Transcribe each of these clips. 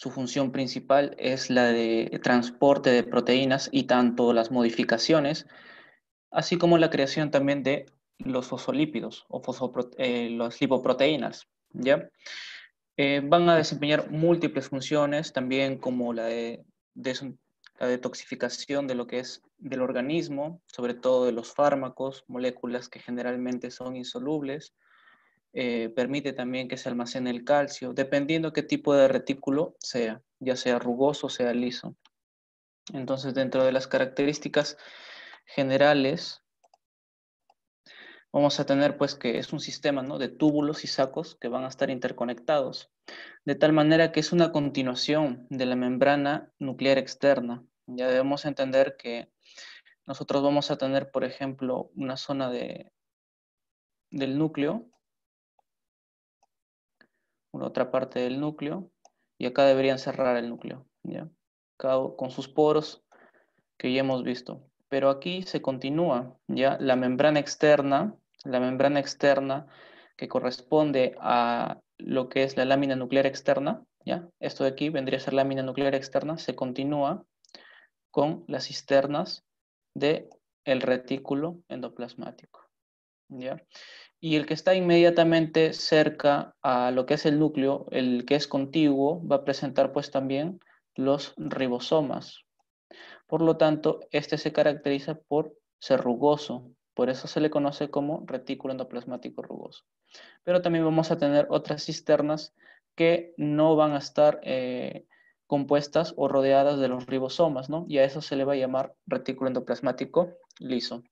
Su función principal es la de transporte de proteínas y tanto las modificaciones, así como la creación también de los fosolípidos o eh, las lipoproteínas. ¿ya? Eh, van a desempeñar múltiples funciones, también como la de la detoxificación de lo que es del organismo, sobre todo de los fármacos, moléculas que generalmente son insolubles, eh, permite también que se almacene el calcio, dependiendo qué tipo de retículo sea, ya sea rugoso, o sea liso. Entonces, dentro de las características generales, vamos a tener pues que es un sistema ¿no? de túbulos y sacos que van a estar interconectados, de tal manera que es una continuación de la membrana nuclear externa. Ya debemos entender que nosotros vamos a tener, por ejemplo, una zona del núcleo otra parte del núcleo y acá deberían cerrar el núcleo, ¿ya? con sus poros que ya hemos visto. Pero aquí se continúa, ¿ya? La membrana externa, la membrana externa que corresponde a lo que es la lámina nuclear externa, ¿ya? Esto de aquí vendría a ser lámina nuclear externa, se continúa con las cisternas de el retículo endoplasmático, ¿ya? y el que está inmediatamente cerca a lo que es el núcleo, el que es contiguo, va a presentar pues también los ribosomas. Por lo tanto, este se caracteriza por ser rugoso, por eso se le conoce como retículo endoplasmático rugoso. Pero también vamos a tener otras cisternas que no van a estar eh, compuestas o rodeadas de los ribosomas, ¿no? Y a eso se le va a llamar retículo endoplasmático liso.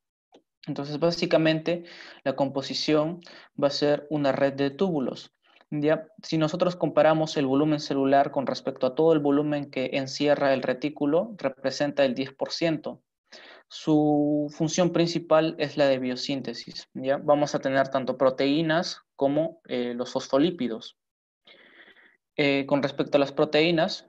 Entonces, básicamente, la composición va a ser una red de túbulos. Si nosotros comparamos el volumen celular con respecto a todo el volumen que encierra el retículo, representa el 10%. Su función principal es la de biosíntesis. Vamos a tener tanto proteínas como eh, los fosfolípidos. Eh, con respecto a las proteínas,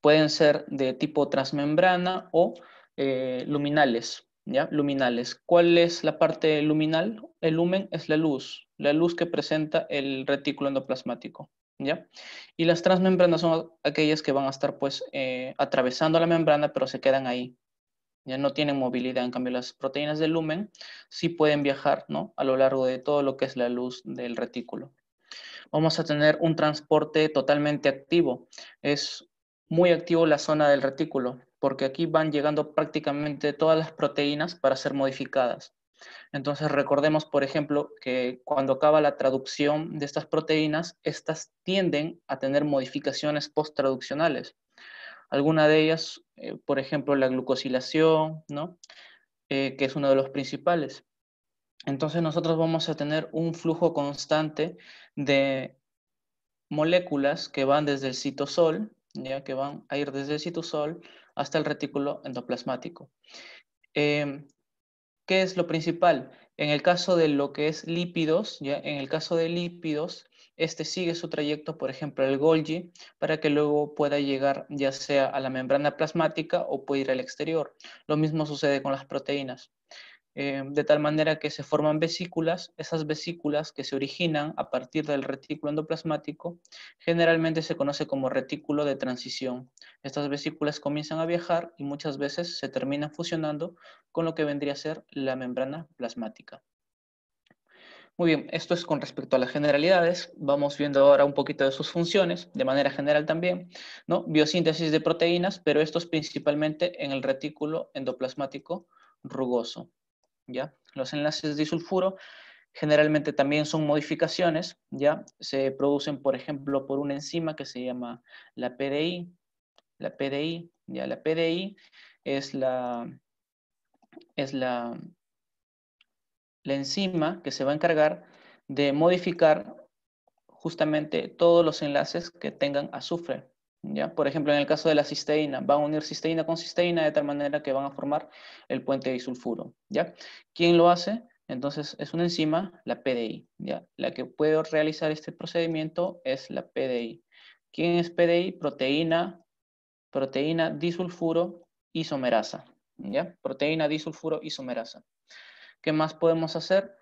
pueden ser de tipo transmembrana o eh, luminales. ¿ya? Luminales. ¿Cuál es la parte luminal? El lumen es la luz, la luz que presenta el retículo endoplasmático, ¿ya? Y las transmembranas son aquellas que van a estar, pues, eh, atravesando la membrana, pero se quedan ahí. Ya no tienen movilidad, en cambio las proteínas del lumen sí pueden viajar, ¿no? A lo largo de todo lo que es la luz del retículo. Vamos a tener un transporte totalmente activo. Es muy activo la zona del retículo, porque aquí van llegando prácticamente todas las proteínas para ser modificadas. Entonces recordemos, por ejemplo, que cuando acaba la traducción de estas proteínas, estas tienden a tener modificaciones post-traduccionales. Alguna de ellas, eh, por ejemplo, la glucosilación, eh, que es uno de los principales. Entonces nosotros vamos a tener un flujo constante de moléculas que van desde el citosol, ya que van a ir desde el citosol hasta el retículo endoplasmático. Em, ¿Qué es lo principal? En el caso de lo que es lípidos, ¿ya? en el caso de lípidos, este sigue su trayecto, por ejemplo, el Golgi, para que luego pueda llegar ya sea a la membrana plasmática o puede ir al exterior. Lo mismo sucede con las proteínas. Eh, de tal manera que se forman vesículas. Esas vesículas que se originan a partir del retículo endoplasmático generalmente se conoce como retículo de transición. Estas vesículas comienzan a viajar y muchas veces se terminan fusionando con lo que vendría a ser la membrana plasmática. Muy bien, esto es con respecto a las generalidades. Vamos viendo ahora un poquito de sus funciones, de manera general también, ¿no? Biosíntesis de proteínas, pero esto es principalmente en el retículo endoplasmático rugoso. Los enlaces de disulfuro generalmente también son modificaciones, ¿ya? Se producen, por ejemplo, por una enzima que se llama la PDI, la PDI, ¿ya? La PDI es la, la enzima que se va a encargar de modificar justamente todos los enlaces que tengan azufre, por ejemplo, en el caso de la cisteína, van a unir cisteína con cisteína de tal manera que van a formar el puente disulfuro. ¿ya? ¿Quién lo hace? Entonces es una enzima, la PDI. La que puede realizar este procedimiento es la PDI. ¿Quién es PDI? Proteína, proteína disulfuro isomerasa. ¿ya? Proteína disulfuro isomerasa. ¿Qué más podemos hacer?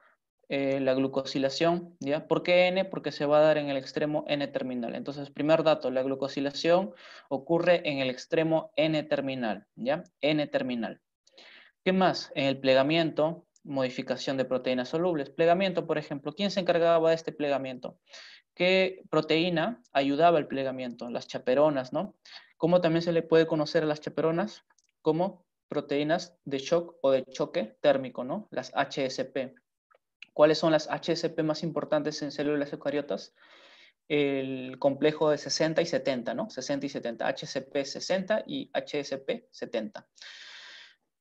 Eh, la glucosilación, ¿ya? ¿Por qué N? Porque se va a dar en el extremo N-terminal. Entonces, primer dato, la glucosilación ocurre en el extremo N-terminal, ¿ya? N-terminal. ¿Qué más? En el plegamiento, modificación de proteínas solubles. Plegamiento, por ejemplo, ¿quién se encargaba de este plegamiento? ¿Qué proteína ayudaba al plegamiento? Las chaperonas, ¿no? ¿Cómo también se le puede conocer a las chaperonas? Como proteínas de shock o de choque térmico, ¿no? Las HSP. ¿Cuáles son las HSP más importantes en células eucariotas? El complejo de 60 y 70, ¿no? 60 y 70, HSP 60 y HSP 70.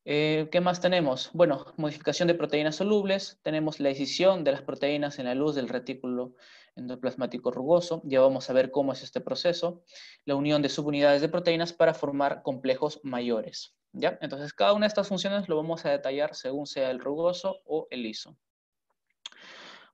Eh, ¿Qué más tenemos? Bueno, modificación de proteínas solubles, tenemos la decisión de las proteínas en la luz del retículo endoplasmático rugoso, ya vamos a ver cómo es este proceso, la unión de subunidades de proteínas para formar complejos mayores. ¿ya? Entonces, cada una de estas funciones lo vamos a detallar según sea el rugoso o el liso.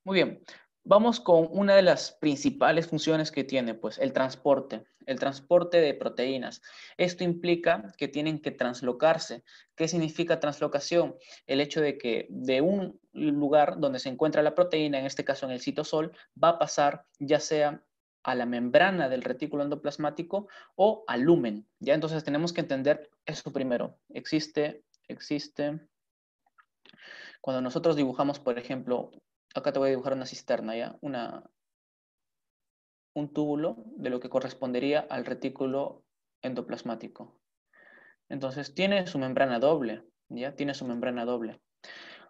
Muy bien, vamos con una de las principales funciones que tiene, pues el transporte, el transporte de proteínas. Esto implica que tienen que translocarse. ¿Qué significa translocación? El hecho de que de un lugar donde se encuentra la proteína, en este caso en el citosol, va a pasar ya sea a la membrana del retículo endoplasmático o al lumen. Ya entonces tenemos que entender eso primero. Existe, existe. Cuando nosotros dibujamos, por ejemplo, acá te voy a dibujar una cisterna, ¿ya? Una, un túbulo de lo que correspondería al retículo endoplasmático. Entonces tiene su membrana doble, ¿ya? Tiene su membrana doble.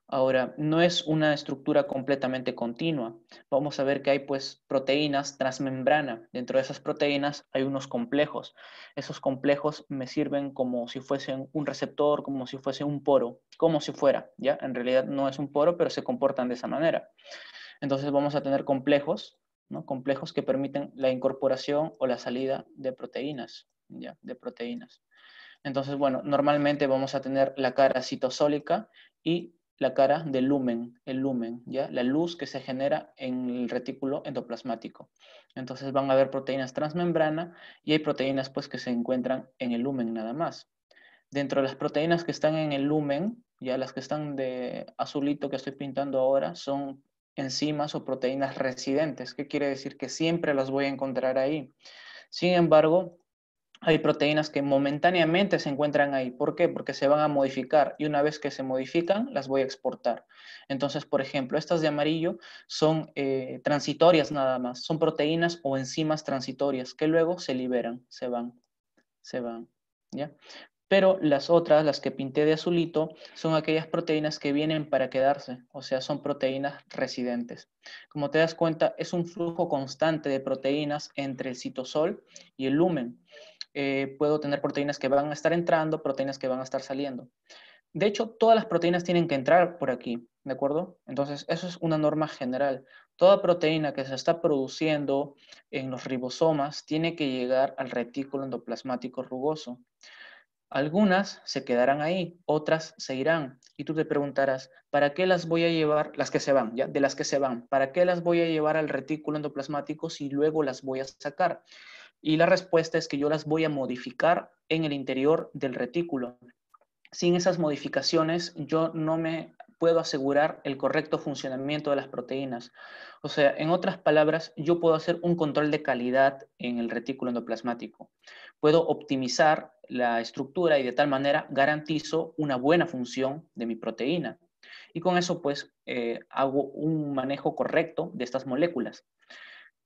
Ahora, no es una estructura completamente continua. Vamos a ver que hay pues proteínas transmembrana. Dentro de esas proteínas hay unos complejos. Esos complejos me sirven como si fuesen un receptor, como si fuese un poro, como si fuera, ¿ya? En realidad no es un poro, pero se comportan de esa manera. Entonces vamos a tener complejos, ¿no? Complejos que permiten la incorporación o la salida de proteínas, ¿ya? De proteínas. Entonces, bueno, normalmente vamos a tener la cara citosólica y la cara del lumen, el lumen, ¿ya? La luz que se genera en el retículo endoplasmático. Entonces van a haber proteínas transmembrana y hay proteínas pues que se encuentran en el lumen nada más. Dentro de las proteínas que están en el lumen, ya las que están de azulito que estoy pintando ahora, son enzimas o proteínas residentes. ¿Qué quiere decir? Que siempre las voy a encontrar ahí. Sin embargo, hay proteínas que momentáneamente se encuentran ahí. ¿Por qué? Porque se van a modificar y una vez que se modifican, las voy a exportar. Entonces, por ejemplo, estas de amarillo son eh, transitorias nada más, son proteínas o enzimas transitorias que luego se liberan, se van, se van, Pero las otras, las que pinté de azulito, son aquellas proteínas que vienen para quedarse, o sea, son proteínas residentes. Como te das cuenta, es un flujo constante de proteínas entre el citosol y el lumen. Eh, puedo tener proteínas que van a estar entrando, proteínas que van a estar saliendo. De hecho, todas las proteínas tienen que entrar por aquí, ¿de acuerdo? Entonces, eso es una norma general. Toda proteína que se está produciendo en los ribosomas tiene que llegar al retículo endoplasmático rugoso. Algunas se quedarán ahí, otras se irán. Y tú te preguntarás, ¿para qué las voy a llevar, las que se van, ya, de las que se van, ¿para qué las voy a llevar al retículo endoplasmático si luego las voy a sacar? Y la respuesta es que yo las voy a modificar en el interior del retículo. Sin esas modificaciones yo no me puedo asegurar el correcto funcionamiento de las proteínas. O sea, en otras palabras, yo puedo hacer un control de calidad en el retículo endoplasmático. Puedo optimizar la estructura y de tal manera garantizo una buena función de mi proteína. Y con eso pues eh, hago un manejo correcto de estas moléculas.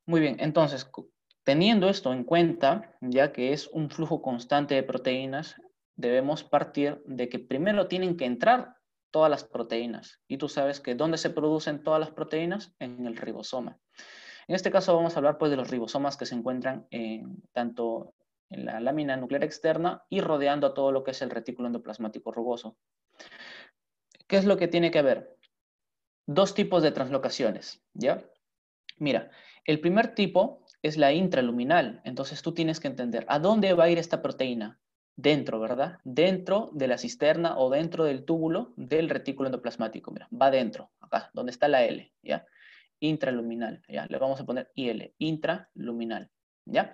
Muy bien, entonces, Teniendo esto en cuenta, ya que es un flujo constante de proteínas, debemos partir de que primero tienen que entrar todas las proteínas. Y tú sabes que ¿dónde se producen todas las proteínas? En el ribosoma. En este caso vamos a hablar pues de los ribosomas que se encuentran en, tanto en la lámina nuclear externa y rodeando a todo lo que es el retículo endoplasmático rugoso. ¿Qué es lo que tiene que haber? Dos tipos de translocaciones, ¿ya? Mira, el primer tipo es la intraluminal. Entonces tú tienes que entender a dónde va a ir esta proteína. Dentro, ¿verdad? Dentro de la cisterna o dentro del túbulo del retículo endoplasmático. Mira, va dentro, acá, donde está la L, ¿ya? Intraluminal, ¿ya? Le vamos a poner IL, intraluminal, ¿ya?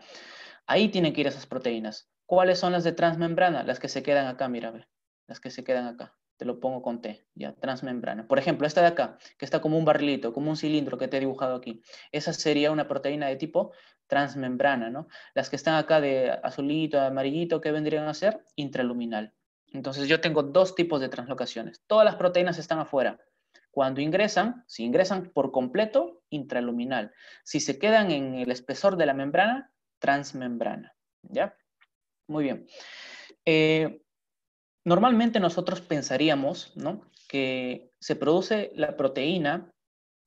Ahí tienen que ir esas proteínas. ¿Cuáles son las de transmembrana? Las que se quedan acá, mira, ve. Las que se quedan acá te lo pongo con T, ya, transmembrana. Por ejemplo, esta de acá, que está como un barrilito, como un cilindro que te he dibujado aquí, esa sería una proteína de tipo transmembrana, ¿no? Las que están acá de azulito, amarillito, ¿qué vendrían a ser? Intraluminal. Entonces yo tengo dos tipos de translocaciones. Todas las proteínas están afuera. Cuando ingresan, si ingresan por completo, intraluminal. Si se quedan en el espesor de la membrana, transmembrana, ¿ya? Muy bien. Eh, Normalmente nosotros pensaríamos que se produce la proteína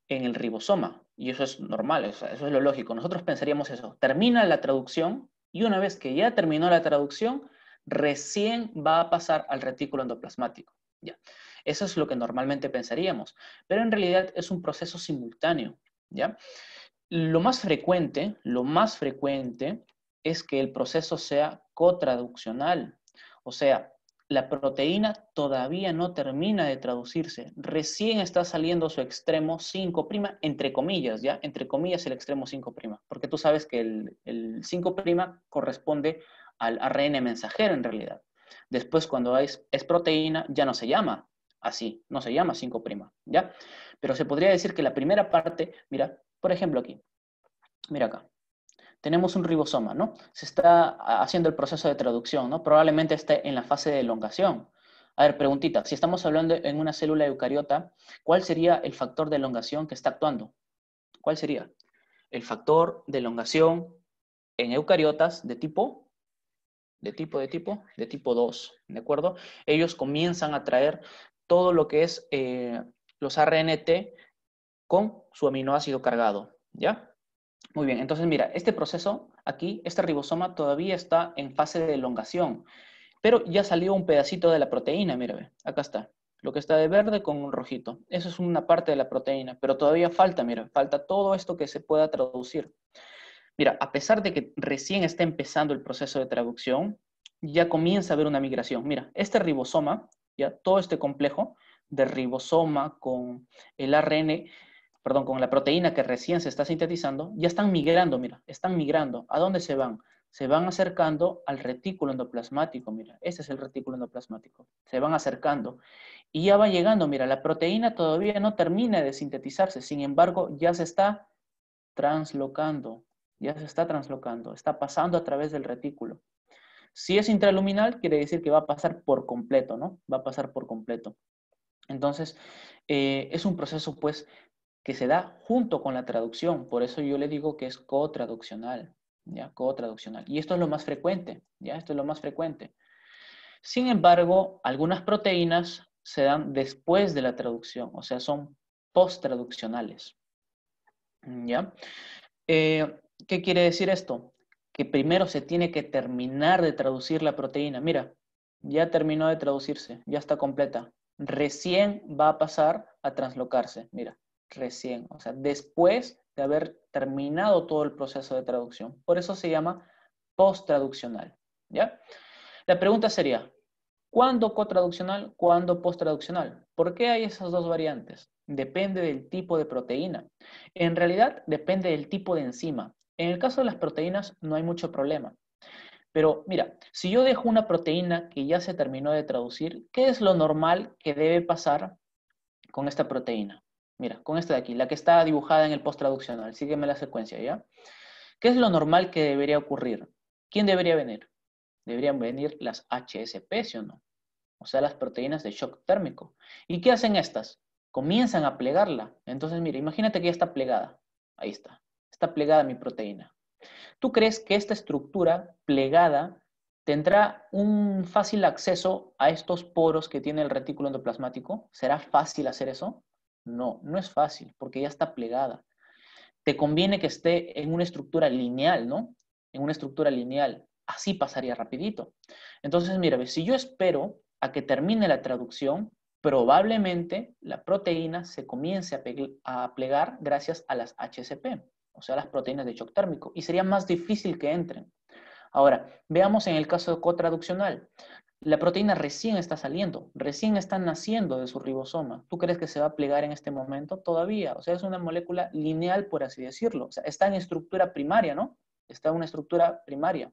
en el ribosoma, y eso es normal, eso, es lo lógico. Nosotros pensaríamos eso. Termina la traducción y una vez que ya terminó la traducción, recién va a pasar al retículo endoplasmático. Ya. Eso es lo que normalmente pensaríamos, pero en realidad es un proceso simultáneo. ¿ya? Lo más frecuente, lo más frecuente es que el proceso sea cotraduccional, o sea, la proteína todavía no termina de traducirse, recién está saliendo su extremo 5', entre comillas, ¿ya? Entre comillas el extremo 5', porque tú sabes que el, 5' corresponde al ARN mensajero en realidad. Después cuando es, es proteína ya no se llama así, no se llama 5', ¿ya? Pero se podría decir que la primera parte, mira, por ejemplo aquí, mira acá, tenemos un ribosoma, ¿no? Se está ah, haciendo el proceso de traducción, ¿no? Probablemente esté en la fase de elongación. A ver, preguntita, si estamos hablando en una célula eucariota, ¿cuál sería el factor de elongación que está actuando? ¿Cuál sería? El factor de elongación en eucariotas de tipo de tipo de tipo de tipo 2, ¿de acuerdo? Ellos comienzan a traer todo lo que es eh, los RNT con su aminoácido cargado, ¿ya? Muy bien, entonces mira, este proceso aquí, este ribosoma todavía está en fase de elongación, pero ya salió un pedacito de la proteína, mira, acá está, lo que está de verde con un rojito. Eso es una parte de la proteína, pero todavía falta, mira, falta todo esto que se pueda traducir. Mira, a pesar de que recién está empezando el proceso de traducción, ya comienza a haber una migración. Mira, este ribosoma, ya todo este complejo de ribosoma con el ARN, perdón, con la proteína que recién se está sintetizando, ya están migrando, mira, están migrando. ¿A dónde se van? Se van acercando al retículo endoplasmático, mira, Ese es el retículo endoplasmático. Se van acercando y ya va llegando, mira, la proteína todavía no termina de sintetizarse, sin embargo, ya se está translocando, ya se está translocando, está pasando a través del retículo. Si es intraluminal, quiere decir que va a pasar por completo, ¿no? Va a pasar por completo. Entonces, eh, es un proceso, pues, que se da junto con la traducción. Por eso yo le digo que es cotraduccional, ¿ya? Y esto es lo más frecuente, ¿ya? Esto es lo más frecuente. Sin embargo, algunas proteínas se dan después de la traducción, o sea, son post ¿Ya? Eh, ¿Qué quiere decir esto? Que primero se tiene que terminar de traducir la proteína. Mira, ya terminó de traducirse, ya está completa. Recién va a pasar a translocarse. Mira, recién, o sea, después de haber terminado todo el proceso de traducción. Por eso se llama post-traduccional. ¿ya? La pregunta sería, ¿cuándo cotraduccional? ¿Cuándo post-traduccional? ¿Por qué hay esas dos variantes? Depende del tipo de proteína. En realidad, depende del tipo de enzima. En el caso de las proteínas no hay mucho problema. Pero mira, si yo dejo una proteína que ya se terminó de traducir, ¿qué es lo normal que debe pasar con esta proteína? Mira, con esta de aquí, la que está dibujada en el post traduccional. Sígueme la secuencia, ¿ya? ¿Qué es lo normal que debería ocurrir? ¿Quién debería venir? Deberían venir las HSP, ¿sí o no? O sea, las proteínas de shock térmico. ¿Y qué hacen estas? Comienzan a plegarla. Entonces, mira, imagínate que ya está plegada. Ahí está. Está plegada mi proteína. ¿Tú crees que esta estructura plegada tendrá un fácil acceso a estos poros que tiene el retículo endoplasmático? ¿Será fácil hacer eso? No, no es fácil porque ya está plegada. Te conviene que esté en una estructura lineal, ¿no? En una estructura lineal. Así pasaría rapidito. Entonces, mira, si yo espero a que termine la traducción, probablemente la proteína se comience a, plegar gracias a las HCP, o sea, las proteínas de shock térmico, y sería más difícil que entren. Ahora, veamos en el caso cotraduccional. La proteína recién está saliendo, recién está naciendo de su ribosoma. ¿Tú crees que se va a plegar en este momento? Todavía. O sea, es una molécula lineal, por así decirlo. O sea, está en estructura primaria, ¿no? Está en una estructura primaria.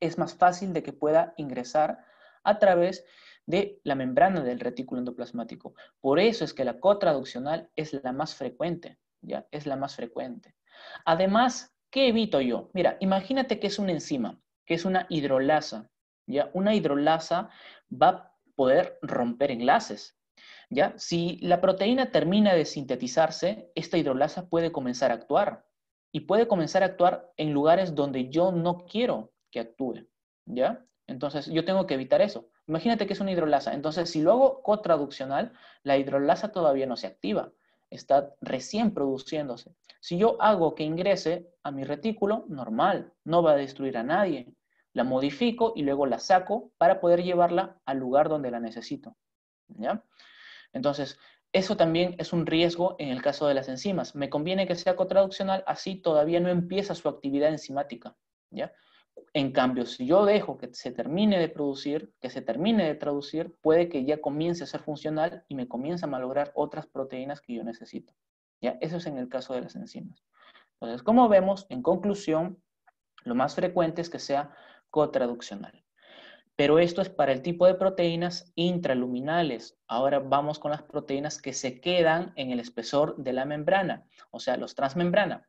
Es más fácil de que pueda ingresar a través de la membrana del retículo endoplasmático. Por eso es que la cotraduccional es la más frecuente, ¿ya? Es la más frecuente. Además, ¿qué evito yo? Mira, imagínate que es una enzima, que es una hidrolasa, ¿ya? Una hidrolasa va a poder romper enlaces. ¿ya? Si la proteína termina de sintetizarse, esta hidrolasa puede comenzar a actuar y puede comenzar a actuar en lugares donde yo no quiero que actúe. ¿ya? Entonces yo tengo que evitar eso. Imagínate que es una hidrolasa. Entonces si lo hago cotraduccional, la hidrolasa todavía no se activa está recién produciéndose. Si yo hago que ingrese a mi retículo, normal, no va a destruir a nadie la modifico y luego la saco para poder llevarla al lugar donde la necesito. ¿ya? Entonces, eso también es un riesgo en el caso de las enzimas. Me conviene que sea cotraduccional, así todavía no empieza su actividad enzimática. ¿ya? En cambio, si yo dejo que se termine de producir, que se termine de traducir, puede que ya comience a ser funcional y me comience a malograr otras proteínas que yo necesito. ¿ya? Eso es en el caso de las enzimas. Entonces, como vemos, en conclusión, lo más frecuente es que sea cotraduccional. Pero esto es para el tipo de proteínas intraluminales. Ahora vamos con las proteínas que se quedan en el espesor de la membrana, o sea, los transmembrana.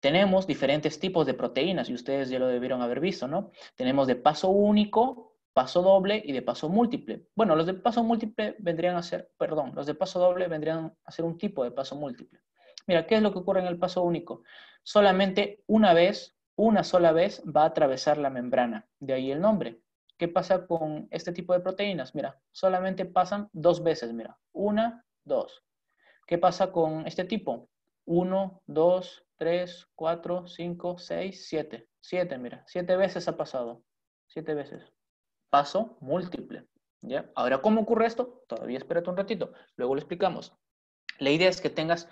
Tenemos diferentes tipos de proteínas y ustedes ya lo debieron haber visto, ¿no? Tenemos de paso único, paso doble y de paso múltiple. Bueno, los de paso múltiple vendrían a ser, perdón, los de paso doble vendrían a ser un tipo de paso múltiple. Mira, ¿qué es lo que ocurre en el paso único? Solamente una vez una sola vez va a atravesar la membrana, de ahí el nombre. ¿Qué pasa con este tipo de proteínas? Mira, solamente pasan dos veces, mira, una, dos. ¿Qué pasa con este tipo? Uno, dos, tres, cuatro, cinco, seis, siete. Siete, mira, Siete veces ha pasado. Siete veces. Paso múltiple. ¿ya? Ahora, ¿cómo ocurre esto? Todavía espérate un ratito, luego lo explicamos. La idea es que tengas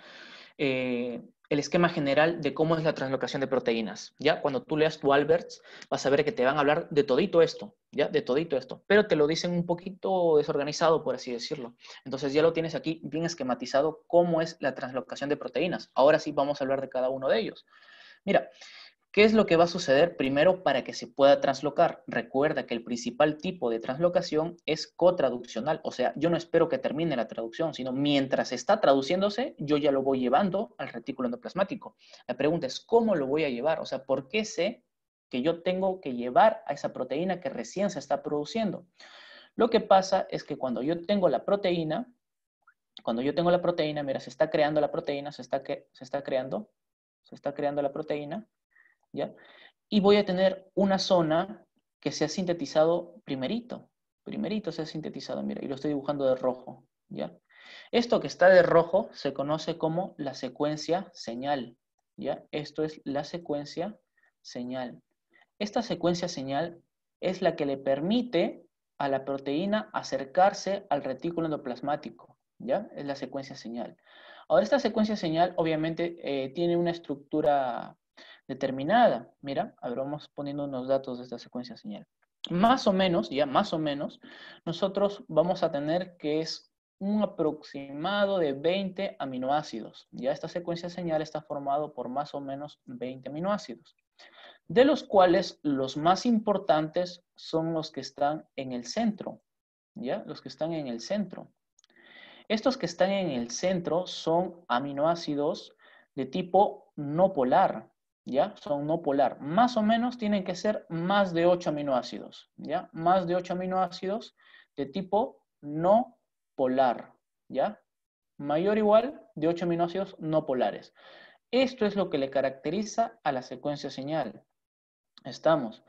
eh, el esquema general de cómo es la translocación de proteínas. ¿ya? Cuando tú leas tu Alberts, vas a ver que te van a hablar de todito esto, ¿ya? de todito esto, pero te lo dicen un poquito desorganizado, por así decirlo. Entonces ya lo tienes aquí bien esquematizado cómo es la translocación de proteínas. Ahora sí vamos a hablar de cada uno de ellos. Mira, ¿Qué es lo que va a suceder primero para que se pueda translocar? Recuerda que el principal tipo de translocación es cotraduccional, o sea, yo no espero que termine la traducción, sino mientras está traduciéndose, yo ya lo voy llevando al retículo endoplasmático. La pregunta es, ¿cómo lo voy a llevar? O sea, ¿por qué sé que yo tengo que llevar a esa proteína que recién se está produciendo? Lo que pasa es que cuando yo tengo la proteína, cuando yo tengo la proteína, mira, se está creando la proteína, se está, se está creando, se está creando la proteína, ¿ya? Y voy a tener una zona que se ha sintetizado primerito, primerito se ha sintetizado, mira, y lo estoy dibujando de rojo, ¿ya? Esto que está de rojo se conoce como la secuencia señal, ¿ya? Esto es la secuencia señal. Esta secuencia señal es la que le permite a la proteína acercarse al retículo endoplasmático, ¿ya? Es la secuencia señal. Ahora, esta secuencia señal obviamente eh, tiene una estructura determinada. Mira, a vamos poniendo unos datos de esta secuencia señal. Más o menos, ya más o menos, nosotros vamos a tener que es un aproximado de 20 aminoácidos. Ya esta secuencia señal está formado por más o menos 20 aminoácidos, de los cuales los más importantes son los que están en el centro, ¿ya? Los que están en el centro. Estos que están en el centro son aminoácidos de tipo no polar, ¿ya? Son no polar. Más o menos tienen que ser más de 8 aminoácidos, ¿ya? Más de 8 aminoácidos de tipo no polar, ¿ya? Mayor o igual de 8 aminoácidos no polares. Esto es lo que le caracteriza a la secuencia señal. Estamos.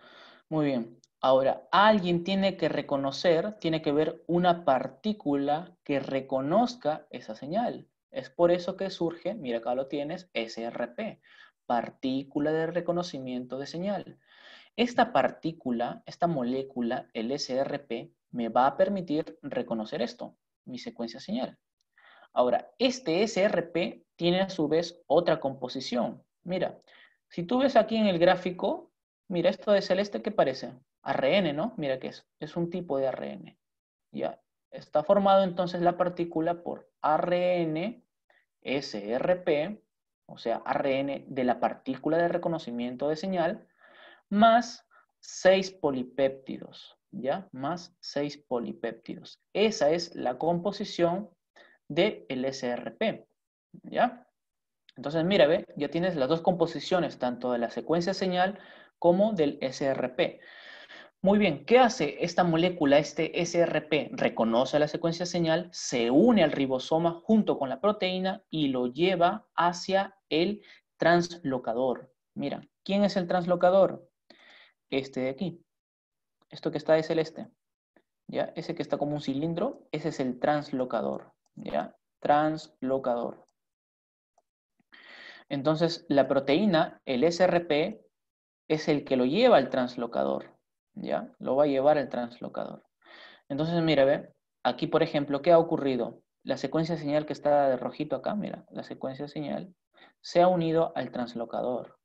Muy bien. Ahora, alguien tiene que reconocer, tiene que ver una partícula que reconozca esa señal. Es por eso que surge, mira acá lo tienes, SRP partícula de reconocimiento de señal. Esta partícula, esta molécula, el SRP, me va a permitir reconocer esto, mi secuencia señal. Ahora, este SRP tiene a su vez otra composición. Mira, si tú ves aquí en el gráfico, mira, esto de celeste, que parece? ARN, ¿no? Mira que es, es un tipo de ARN. Ya, está formado entonces la partícula por ARN, SRP, o sea, ARN de la partícula de reconocimiento de señal, más 6 polipéptidos, ¿ya? Más 6 polipéptidos. Esa es la composición del SRP, ¿ya? Entonces, mira, ve, ya tienes las dos composiciones, tanto de la secuencia señal como del SRP. Muy bien, ¿qué hace esta molécula, este SRP? Reconoce la secuencia señal, se une al ribosoma junto con la proteína y lo lleva hacia el translocador. Mira, ¿quién es el translocador? Este de aquí. Esto que está es el este. ¿Ya? Ese que está como un cilindro, ese es el translocador. ¿Ya? Translocador. Entonces, la proteína, el SRP, es el que lo lleva al translocador. ¿Ya? Lo va a llevar el translocador. Entonces, mira, ve, aquí por ejemplo, ¿qué ha ocurrido? la secuencia señal que está de rojito acá, mira, la secuencia señal, se ha unido al translocador.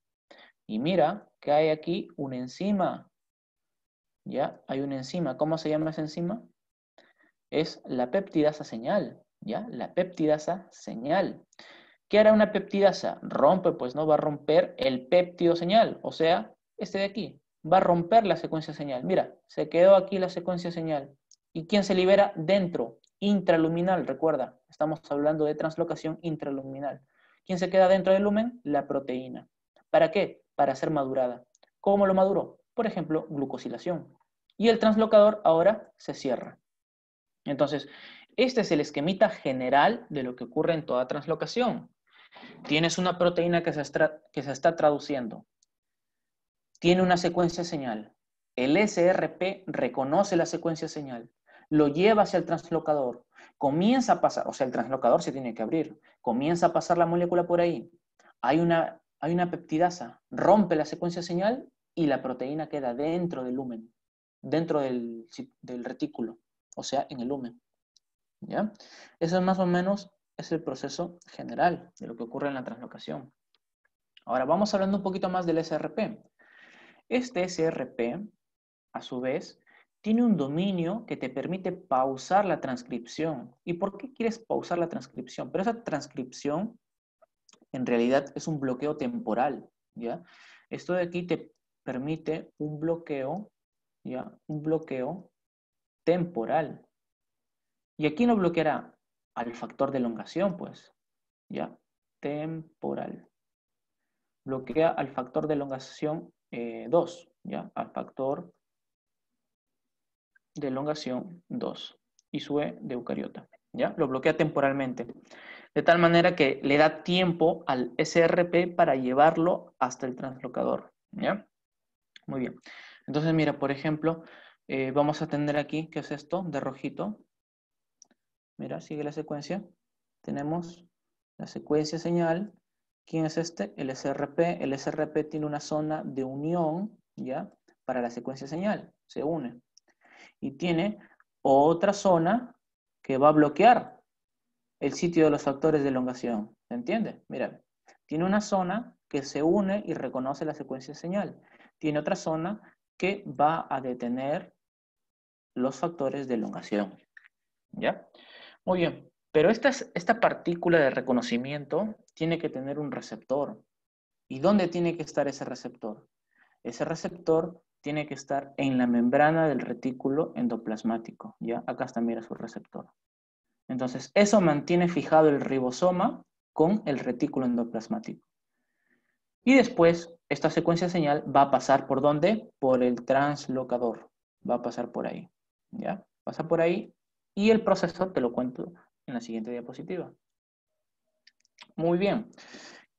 Y mira que hay aquí una enzima. ¿Ya? Hay una enzima. ¿Cómo se llama esa enzima? Es la peptidasa señal. ¿Ya? La peptidasa señal. ¿Qué hará una peptidasa? Rompe, pues no va a romper el péptido señal. O sea, este de aquí. Va a romper la secuencia señal. Mira, se quedó aquí la secuencia señal. ¿Y quién se libera? Dentro intraluminal, recuerda, estamos hablando de translocación intraluminal. ¿Quién se queda dentro del lumen? La proteína. ¿Para qué? Para ser madurada. ¿Cómo lo maduró? Por ejemplo, glucosilación. Y el translocador ahora se cierra. Entonces, este es el esquemita general de lo que ocurre en toda translocación. Tienes una proteína que se, está, que se está traduciendo. Tiene una secuencia señal. El SRP reconoce la secuencia señal lo lleva hacia el translocador, comienza a pasar, o sea, el translocador se tiene que abrir, comienza a pasar la molécula por ahí, hay una, peptidasa, rompe la secuencia señal y la proteína queda dentro del lumen, dentro del, retículo, o sea, en el lumen. ¿Ya? Eso es más o menos es el proceso general de lo que ocurre en la translocación. Ahora vamos hablando un poquito más del SRP. Este SRP, a su vez, tiene un dominio que te permite pausar la transcripción. ¿Y por qué quieres pausar la transcripción? Pero esa transcripción en realidad es un bloqueo temporal, ¿ya? Esto de aquí te permite un bloqueo, ¿ya? Un bloqueo temporal. Y aquí no bloqueará al factor de elongación, pues, ¿ya? Temporal. Bloquea al factor de elongación 2, eh, ¿ya? Al factor de elongación 2 y su E de eucariota. ¿Ya? Lo bloquea temporalmente. De tal manera que le da tiempo al SRP para llevarlo hasta el translocador. ¿Ya? Muy bien. Entonces, mira, por ejemplo, eh, vamos a tener aquí, ¿qué es esto? De rojito. Mira, sigue la secuencia. Tenemos la secuencia señal. ¿Quién es este? El SRP. El SRP tiene una zona de unión, ¿ya? Para la secuencia señal. Se une y tiene otra zona que va a bloquear el sitio de los factores de elongación. ¿Se entiende? Mira, tiene una zona que se une y reconoce la secuencia de señal. Tiene otra zona que va a detener los factores de elongación. ¿Ya? Muy bien. Pero esta, esta partícula de reconocimiento tiene que tener un receptor. ¿Y dónde tiene que estar ese receptor? Ese receptor tiene que estar en la membrana del retículo endoplasmático. ¿ya? Acá está, mira su receptor. Entonces, eso mantiene fijado el ribosoma con el retículo endoplasmático. Y después, esta secuencia señal va a pasar por dónde? Por el translocador. Va a pasar por ahí. ¿Ya? Pasa por ahí. Y el proceso te lo cuento en la siguiente diapositiva. Muy bien.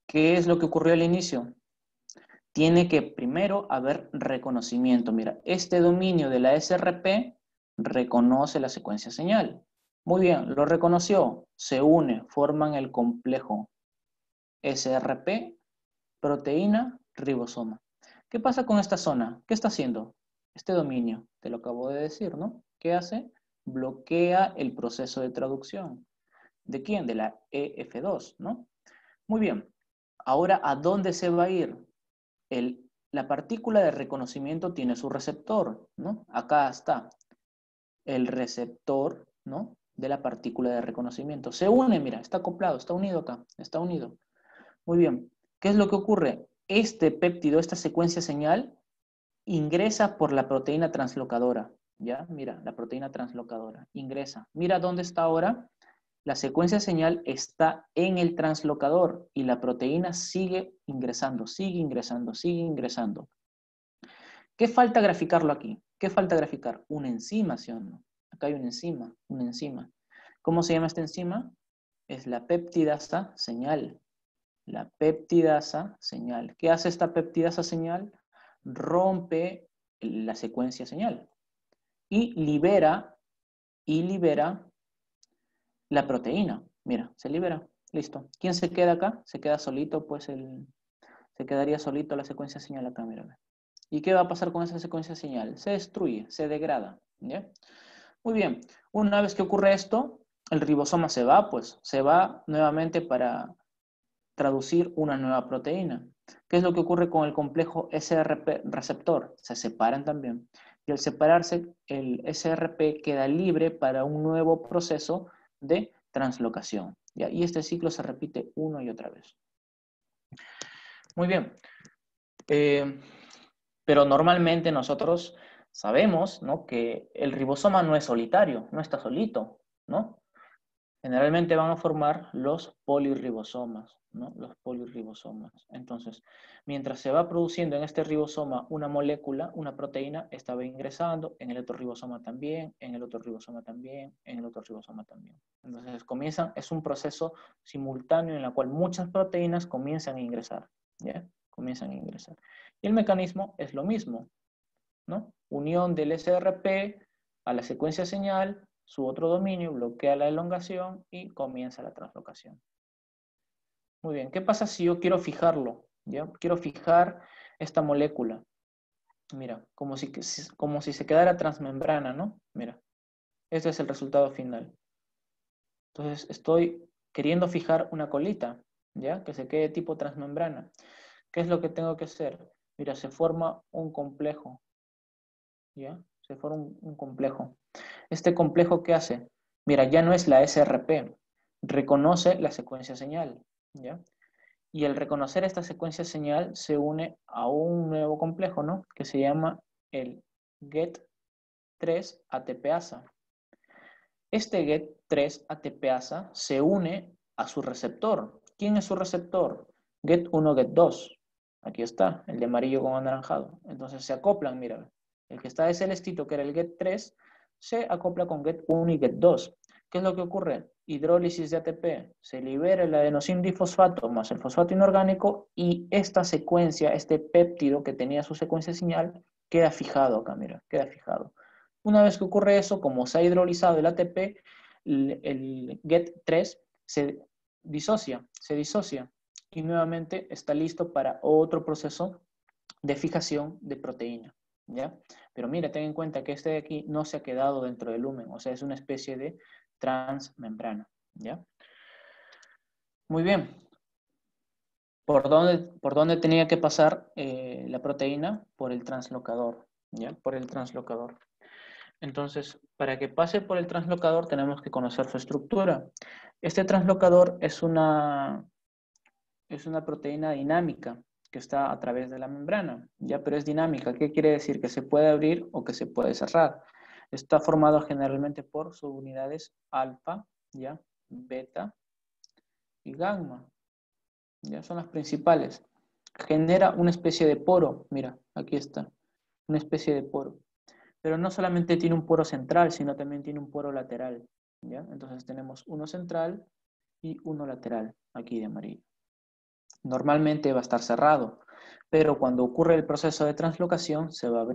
¿Qué es lo que ocurrió al inicio? tiene que primero haber reconocimiento. Mira, este dominio de la SRP reconoce la secuencia señal. Muy bien, lo reconoció, se une, forman el complejo SRP, proteína, ribosoma. ¿Qué pasa con esta zona? ¿Qué está haciendo? Este dominio, te lo acabo de decir, ¿no? ¿Qué hace? Bloquea el proceso de traducción. ¿De quién? De la EF2, ¿no? Muy bien, ahora, ¿a dónde se va a ir? la partícula de reconocimiento tiene su receptor, ¿no? Acá está el receptor, ¿no? De la partícula de reconocimiento. Se une, mira, está acoplado, está unido acá, está unido. Muy bien, ¿qué es lo que ocurre? Este péptido, esta secuencia señal, ingresa por la proteína translocadora, ¿ya? Mira, la proteína translocadora, ingresa. Mira dónde está ahora, la secuencia señal está en el translocador y la proteína sigue ingresando, sigue ingresando, sigue ingresando. ¿Qué falta graficarlo aquí? ¿Qué falta graficar? Una enzima, ¿sí o no? Acá hay una enzima, una enzima. ¿Cómo se llama esta enzima? Es la peptidasa señal. La peptidasa señal. ¿Qué hace esta peptidasa señal? Rompe la secuencia señal y libera, y libera la proteína. Mira, se libera. Listo. ¿Quién se queda acá? Se queda solito, pues el, se quedaría solito la secuencia señal acá, mira. ¿Y qué va a pasar con esa secuencia señal? Se destruye, se degrada. Muy bien. Una vez que ocurre esto, el ribosoma se va, pues se va nuevamente para traducir una nueva proteína. ¿Qué es lo que ocurre con el complejo SRP receptor? Se separan también. Y al separarse, el SRP queda libre para un nuevo proceso de translocación. Y ahí este ciclo se repite una y otra vez. Muy bien. Eh, pero normalmente nosotros sabemos que el ribosoma no es solitario, no está solito. ¿no? Generalmente van a formar los polirribosomas los polirribosomas. Entonces, mientras se va produciendo en este ribosoma una molécula, una proteína, estaba va ingresando en el otro ribosoma también, en el otro ribosoma también, en el otro ribosoma también. Entonces, comienzan, es un proceso simultáneo en el cual muchas proteínas comienzan a ingresar. ¿ya? Comienzan a ingresar. Y el mecanismo es lo mismo. Unión del SRP a la secuencia señal, su otro dominio bloquea la elongación y comienza la translocación. Muy bien, ¿qué pasa si yo quiero fijarlo? ¿Ya? Quiero fijar esta molécula. Mira, como si, como si se quedara transmembrana, ¿no? Mira, este es el resultado final. Entonces, estoy queriendo fijar una colita, ¿ya? Que se quede tipo transmembrana. ¿Qué es lo que tengo que hacer? Mira, se forma un complejo, ¿ya? Se forma un, un complejo. ¿Este complejo qué hace? Mira, ya no es la SRP, reconoce la secuencia señal. Y al reconocer esta secuencia señal se une a un nuevo complejo, ¿no? Que se llama el GET3 ATPasa. Este GET3 ATPasa se une a su receptor. ¿Quién es su receptor? GET1, GET2. Aquí está, el de amarillo con anaranjado. Entonces se acoplan, mira. El que está de celestito, que era el GET3, se acopla con GET1 y GET2. ¿Qué es lo que ocurre? Hidrólisis de ATP. Se libera el difosfato más el fosfato inorgánico y esta secuencia, este péptido que tenía su secuencia señal, queda fijado acá, mira, queda fijado. Una vez que ocurre eso, como se ha hidrolizado el ATP, el, el GET3 se disocia, se disocia y nuevamente está listo para otro proceso de fijación de proteína. ¿ya? Pero mira, ten en cuenta que este de aquí no se ha quedado dentro del lumen, o sea, es una especie de transmembrana. ¿ya? Muy bien. ¿Por dónde, por tenía que pasar eh, la proteína? Por el translocador. ¿ya? Por el translocador. Entonces, para que pase por el translocador tenemos que conocer su estructura. Este translocador es una, es una proteína dinámica que está a través de la membrana, ya, pero es dinámica. ¿Qué quiere decir? Que se puede abrir o que se puede cerrar. Está formado generalmente por subunidades alfa, ¿ya? beta y gamma. ¿ya? Son las principales. Genera una especie de poro. Mira, aquí está. Una especie de poro. Pero no solamente tiene un poro central, sino también tiene un poro lateral. ¿ya? Entonces tenemos uno central y uno lateral, aquí de amarillo. Normalmente va a estar cerrado, pero cuando ocurre el proceso de translocación se va a